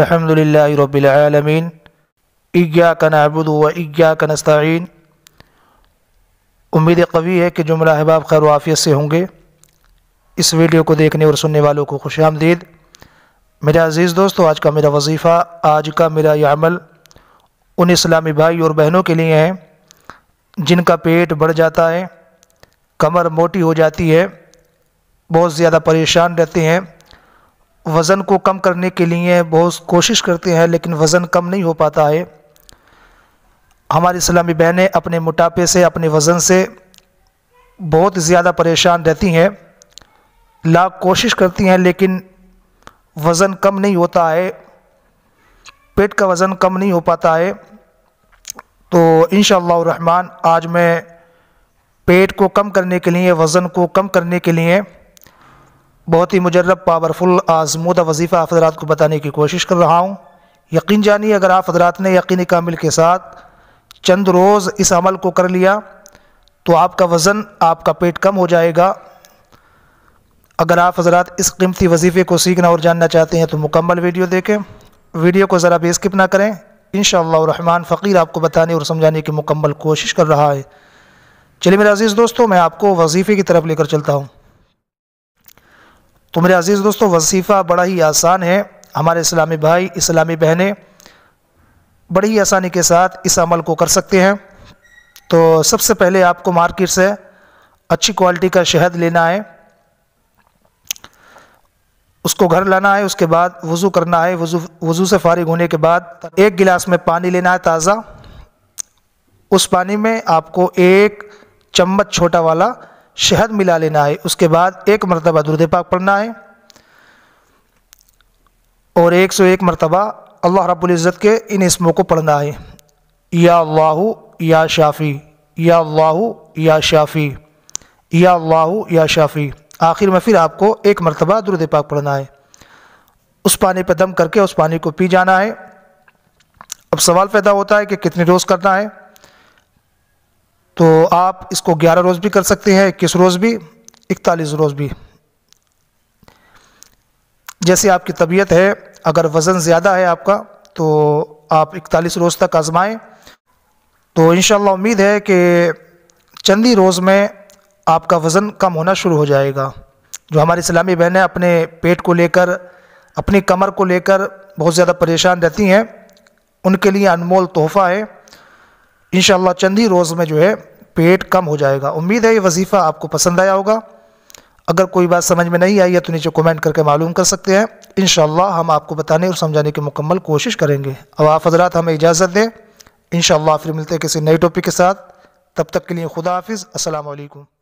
अल्हम्दुलिल्लाहि रब्बिल आलमीन इग्याक नबुद व इग्याक नस्ताइन उम्मीद कवी है कि जुमला अहबाब खैर वाफियत से होंगे इस वीडियो को देखने और सुनने वालों को खुश आमदीद मेरे अज़ीज़ दोस्तों आज का मेरा वजीफ़ा आज का मेरा यह अमल उन इस्लामी भाई और बहनों के लिए है जिनका पेट बढ़ जाता है कमर मोटी हो जाती है बहुत ज़्यादा परेशान रहते हैं वज़न को कम करने के लिए बहुत कोशिश करते हैं लेकिन वज़न कम नहीं हो पाता है हमारी इस्लामी बहनें अपने मोटापे से अपने वज़न से बहुत ज़्यादा परेशान रहती हैं लाख कोशिश करती हैं लेकिन वज़न कम नहीं होता है पेट का वज़न कम नहीं हो पाता है तो इन रहमान आज मैं पेट को कम करने के लिए वज़न को कम करने के लिए बहुत ही मुजरब पावरफुल आजमूदा वजीफ़ा आप हजरात को बताने की कोशिश कर रहा हूँ यकीन जानिए अगर आप हजरात ने यकीन कामिल के साथ चंद रोज़ इस अमल को कर लिया तो आपका वज़न आपका पेट कम हो जाएगा अगर आप हजरात इस कीमती वजीफ़े को सीखना और जानना चाहते हैं तो मुकम्मल वीडियो देखें वीडियो को ज़रा भी स्किप ना करें इन रहमान फ़कीर आपको बताने और समझाने की मुकम्मल कोशिश कर रहा है चलिए मेरे अज़ीज़ दोस्तों मैं आपको वजीफ़े की तरफ लेकर चलता हूँ तो मेरे अज़ीज़ दोस्तों वसीफ़ा बड़ा ही आसान है हमारे इस्लामी भाई इस्लामी बहनें बड़ी ही आसानी के साथ इस अमल को कर सकते हैं तो सबसे पहले आपको मार्केट से अच्छी क्वालिटी का शहद लेना है उसको घर लाना है उसके बाद वज़ू करना है वज़ू वज़ू से फारिग होने के बाद एक गिलास में पानी लेना है ताज़ा उस पानी में आपको एक चम्मच छोटा वाला शहद मिला लेना है उसके बाद एक मरतबा दुरुद पाक पढ़ना है और एक सौ एक मरतबा अल्लाह रब्ज़त के इन इसमों को पढ़ना है या अल्लाह या शाफ़ी या अल्लाह या शाफ़ी या अल्लाह या शाफ़ी आखिर में फिर आपको एक मरतबा दुरुद पाक पढ़ना है उस पानी पर दम करके उस पानी को पी जाना है अब सवाल पैदा होता है कि कितने रोज़ करना है तो आप इसको 11 रोज़ भी कर सकते हैं इक्कीस रोज़ भी इकतालीस रोज़ भी जैसे आपकी तबीयत है अगर वज़न ज़्यादा है आपका तो आप इकतालीस रोज़ तक आजमाएं तो इन उम्मीद है कि चंद ही रोज़ में आपका वज़न कम होना शुरू हो जाएगा जो हमारी इस्लामी बहनें अपने पेट को लेकर अपनी कमर को लेकर बहुत ज़्यादा परेशान रहती हैं उनके लिए अनमोल तोहफ़ा है इन चंद ही रोज़ में जो है पेट कम हो जाएगा उम्मीद है ये वजीफ़ा आपको पसंद आया होगा अगर कोई बात समझ में नहीं आई है तो नीचे कमेंट करके मालूम कर सकते हैं इन हम आपको बताने और समझाने की मुकम्मल कोशिश करेंगे अब आप हजरात हमें इजाज़त दें इन फिर मिलते हैं किसी नए टॉपिक के साथ तब तक के लिए खुदा हाफिज़ असलकम